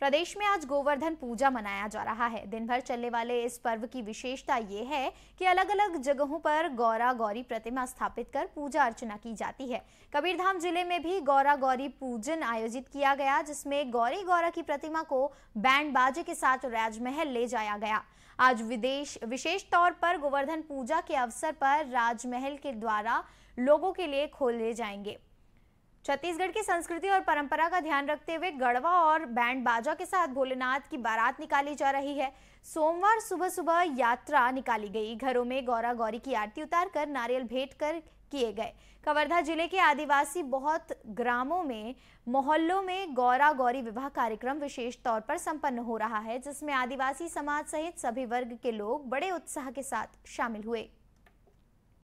प्रदेश में आज गोवर्धन पूजा मनाया जा रहा है दिन भर चलने वाले इस पर्व की विशेषता ये है कि अलग अलग जगहों पर गौरा गौरी प्रतिमा स्थापित कर पूजा अर्चना की जाती है कबीरधाम जिले में भी गौरा गौरी पूजन आयोजित किया गया जिसमें गौरी गौरा की प्रतिमा को बैंड बाजे के साथ राजमहल ले जाया गया आज विदेश विशेष तौर पर गोवर्धन पूजा के अवसर पर राजमहल के द्वारा लोगों के लिए खोले जाएंगे छत्तीसगढ़ की संस्कृति और परंपरा का ध्यान रखते हुए गढ़वा और बैंड बाजा के साथ भोलेनाथ की बारात निकाली जा रही है सोमवार सुबह सुबह यात्रा निकाली गई घरों में गौरा गौरी की आरती उतार कर नारियल भेंट कर किए गए कवर्धा जिले के आदिवासी बहुत ग्रामों में मोहल्लों में गौरा गौरी विवाह कार्यक्रम विशेष तौर पर संपन्न हो रहा है जिसमें आदिवासी समाज सहित सभी वर्ग के लोग बड़े उत्साह के साथ शामिल हुए